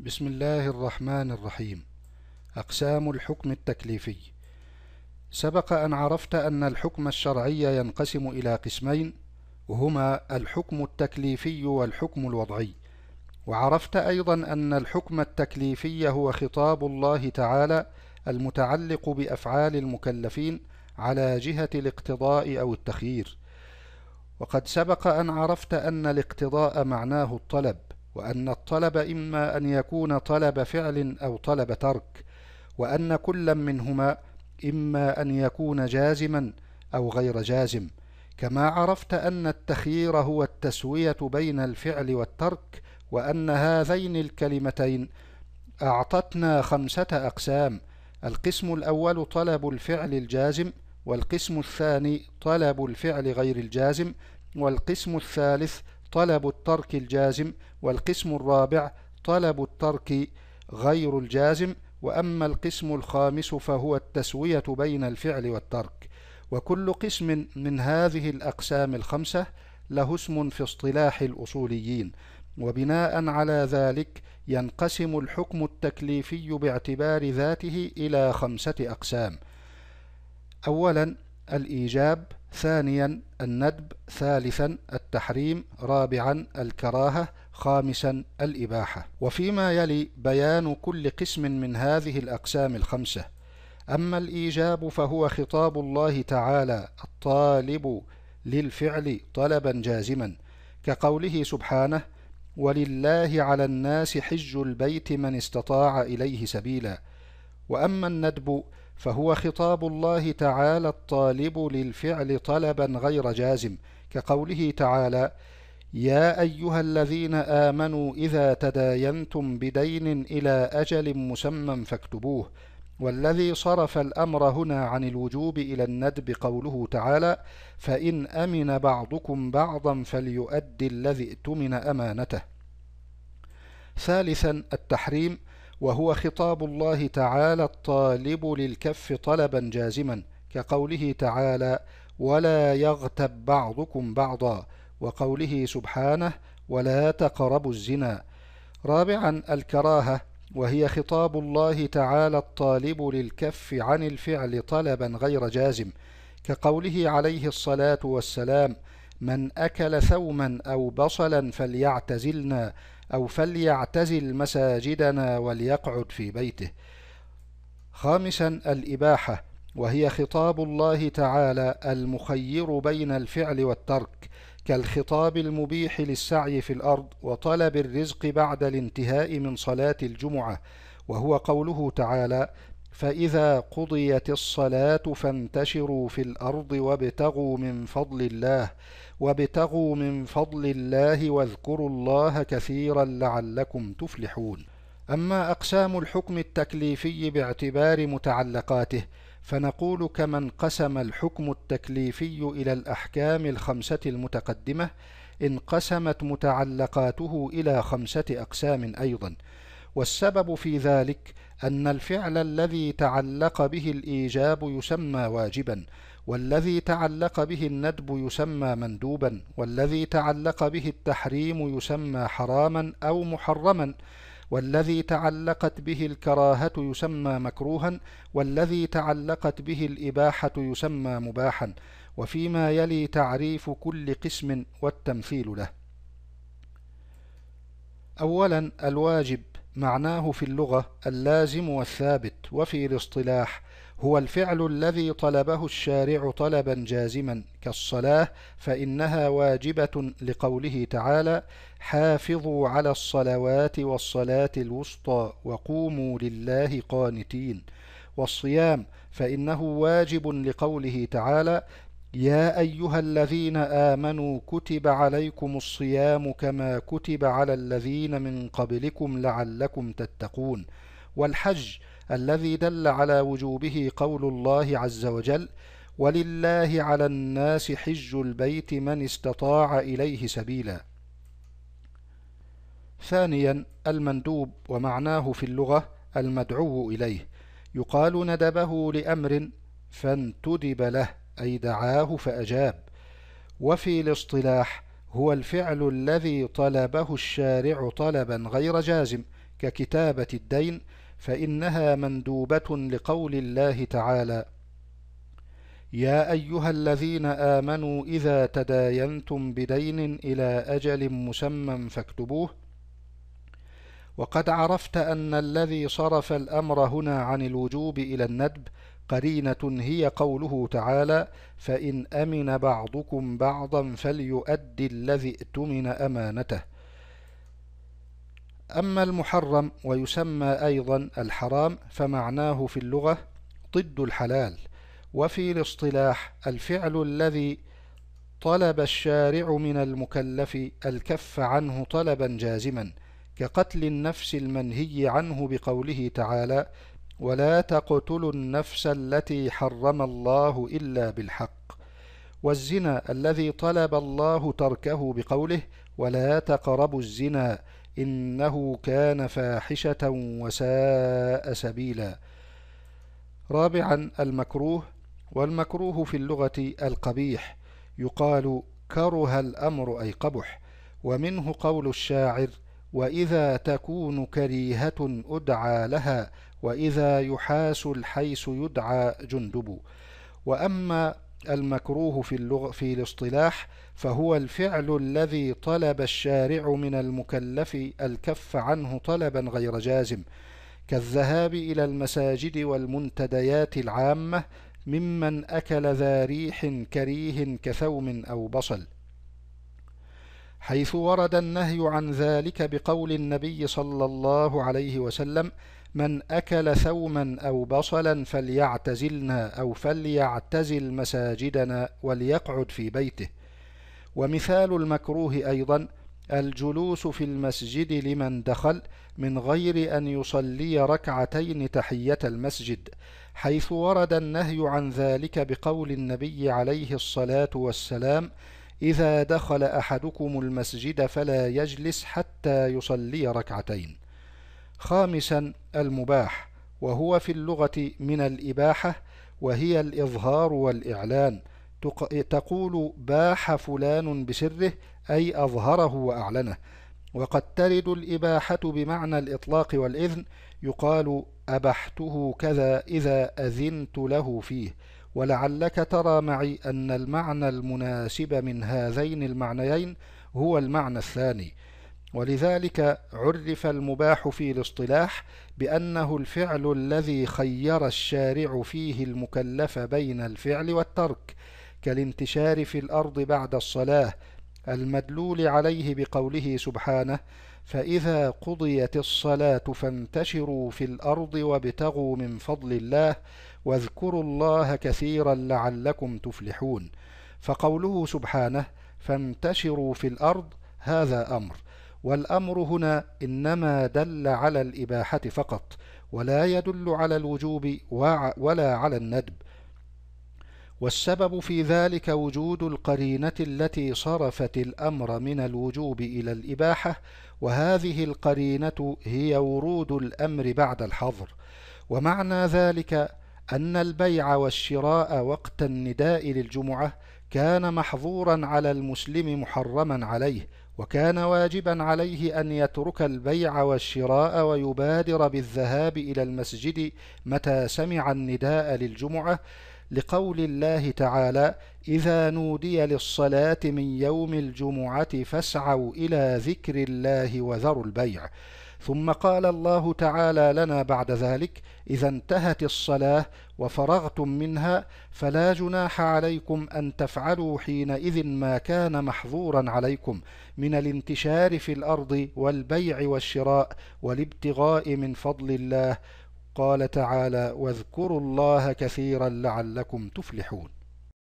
بسم الله الرحمن الرحيم أقسام الحكم التكليفي سبق أن عرفت أن الحكم الشرعي ينقسم إلى قسمين وهما الحكم التكليفي والحكم الوضعي وعرفت أيضا أن الحكم التكليفي هو خطاب الله تعالى المتعلق بأفعال المكلفين على جهة الاقتضاء أو التخيير وقد سبق أن عرفت أن الاقتضاء معناه الطلب وأن الطلب إما أن يكون طلب فعل أو طلب ترك وأن كلا منهما إما أن يكون جازما أو غير جازم كما عرفت أن التخيير هو التسوية بين الفعل والترك وأن هذين الكلمتين أعطتنا خمسة أقسام القسم الأول طلب الفعل الجازم والقسم الثاني طلب الفعل غير الجازم والقسم الثالث طلب الترك الجازم والقسم الرابع طلب الترك غير الجازم وأما القسم الخامس فهو التسوية بين الفعل والترك وكل قسم من هذه الأقسام الخمسة له اسم في اصطلاح الأصوليين وبناء على ذلك ينقسم الحكم التكليفي باعتبار ذاته إلى خمسة أقسام أولا الإيجاب ثانيا الندب ثالثا التحريم رابعا الكراهة خامسا الإباحة وفيما يلي بيان كل قسم من هذه الأقسام الخمسة أما الإيجاب فهو خطاب الله تعالى الطالب للفعل طلبا جازما كقوله سبحانه ولله على الناس حج البيت من استطاع إليه سبيلا وأما الندب فهو خطاب الله تعالى الطالب للفعل طلبا غير جازم كقوله تعالى يا أيها الذين آمنوا إذا تداينتم بدين إلى أجل مسمى فاكتبوه والذي صرف الأمر هنا عن الوجوب إلى الندب قوله تعالى فإن أمن بعضكم بعضا فليؤدي الذي ائتمن أمانته ثالثا التحريم وهو خطاب الله تعالى الطالب للكف طلبا جازما كقوله تعالى ولا يغتب بعضكم بعضا وقوله سبحانه ولا تقربوا الزنا رابعا الكراهة وهي خطاب الله تعالى الطالب للكف عن الفعل طلبا غير جازم كقوله عليه الصلاة والسلام من أكل ثوما أو بصلا فليعتزلنا أو فليعتزل مساجدنا وليقعد في بيته خامسا الإباحة وهي خطاب الله تعالى المخير بين الفعل والترك كالخطاب المبيح للسعي في الأرض وطلب الرزق بعد الانتهاء من صلاة الجمعة وهو قوله تعالى فإذا قضيت الصلاة فانتشروا في الأرض وابتغوا من فضل الله وابتغوا من فضل الله واذكروا الله كثيرا لعلكم تفلحون أما أقسام الحكم التكليفي باعتبار متعلقاته فنقول كما انقسم الحكم التكليفي إلى الأحكام الخمسة المتقدمة انقسمت متعلقاته إلى خمسة أقسام أيضا والسبب في ذلك أن الفعل الذي تعلق به الإيجاب يسمى واجبا والذي تعلق به الندب يسمى مندوبا والذي تعلق به التحريم يسمى حراما أو محرما والذي تعلقت به الكراهة يسمى مكروها والذي تعلقت به الإباحة يسمى مباحا وفيما يلي تعريف كل قسم والتمثيل له أولا الواجب معناه في اللغة اللازم والثابت وفي الاصطلاح هو الفعل الذي طلبه الشارع طلبا جازما كالصلاة فإنها واجبة لقوله تعالى حافظوا على الصلوات والصلاة الوسطى وقوموا لله قانتين والصيام فإنه واجب لقوله تعالى يا أيها الذين آمنوا كتب عليكم الصيام كما كتب على الذين من قبلكم لعلكم تتقون والحج الذي دل على وجوبه قول الله عز وجل ولله على الناس حج البيت من استطاع إليه سبيلا ثانيا المندوب ومعناه في اللغة المدعو إليه يقال ندبه لأمر فانتدب له أي دعاه فأجاب وفي الاصطلاح هو الفعل الذي طلبه الشارع طلبا غير جازم ككتابة الدين فإنها مندوبة لقول الله تعالى يا أيها الذين آمنوا إذا تداينتم بدين إلى أجل مسمى فاكتبوه وقد عرفت أن الذي صرف الأمر هنا عن الوجوب إلى الندب قرينة هي قوله تعالى فإن أمن بعضكم بعضا فليؤدي الذي ائتمن أمانته أما المحرم ويسمى أيضا الحرام فمعناه في اللغة ضد الحلال وفي الاصطلاح الفعل الذي طلب الشارع من المكلف الكف عنه طلبا جازما كقتل النفس المنهي عنه بقوله تعالى ولا تقتلوا النفس التي حرم الله إلا بالحق والزنا الذي طلب الله تركه بقوله ولا تقربوا الزنا إنه كان فاحشة وساء سبيلا رابعا المكروه والمكروه في اللغة القبيح يقال كره الأمر أي قبح ومنه قول الشاعر وإذا تكون كريهة أدعى لها وإذا يحاس الحيس يدعى جندب وأما المكروه في, اللغة في الاصطلاح فهو الفعل الذي طلب الشارع من المكلف الكف عنه طلبا غير جازم كالذهاب إلى المساجد والمنتديات العامة ممن أكل ذا ريح كريه كثوم أو بصل حيث ورد النهي عن ذلك بقول النبي صلى الله عليه وسلم من أكل ثوما أو بصلا فليعتزلنا أو فليعتزل مساجدنا وليقعد في بيته ومثال المكروه أيضا الجلوس في المسجد لمن دخل من غير أن يصلي ركعتين تحية المسجد حيث ورد النهي عن ذلك بقول النبي عليه الصلاة والسلام إذا دخل أحدكم المسجد فلا يجلس حتى يصلي ركعتين خامسا المباح وهو في اللغة من الإباحة وهي الإظهار والإعلان تقول باح فلان بسره أي أظهره وأعلنه وقد ترد الإباحة بمعنى الإطلاق والإذن يقال أبحته كذا إذا أذنت له فيه ولعلك ترى معي أن المعنى المناسب من هذين المعنيين هو المعنى الثاني ولذلك عرف المباح في الاصطلاح بأنه الفعل الذي خير الشارع فيه المكلف بين الفعل والترك كالانتشار في الأرض بعد الصلاة المدلول عليه بقوله سبحانه فإذا قضيت الصلاة فانتشروا في الأرض وابتغوا من فضل الله واذكروا الله كثيرا لعلكم تفلحون فقوله سبحانه فانتشروا في الأرض هذا أمر والأمر هنا إنما دل على الإباحة فقط ولا يدل على الوجوب ولا على الندب والسبب في ذلك وجود القرينة التي صرفت الأمر من الوجوب إلى الإباحة وهذه القرينة هي ورود الأمر بعد الحظر ومعنى ذلك أن البيع والشراء وقت النداء للجمعة كان محظورا على المسلم محرما عليه وكان واجبا عليه أن يترك البيع والشراء ويبادر بالذهاب إلى المسجد متى سمع النداء للجمعة لقول الله تعالى إذا نودي للصلاة من يوم الجمعة فاسعوا إلى ذكر الله وذروا البيع ثم قال الله تعالى لنا بعد ذلك إذا انتهت الصلاة وفرغتم منها فلا جناح عليكم أن تفعلوا حينئذ ما كان محظورا عليكم من الانتشار في الأرض والبيع والشراء والابتغاء من فضل الله قال تعالى واذكروا الله كثيرا لعلكم تفلحون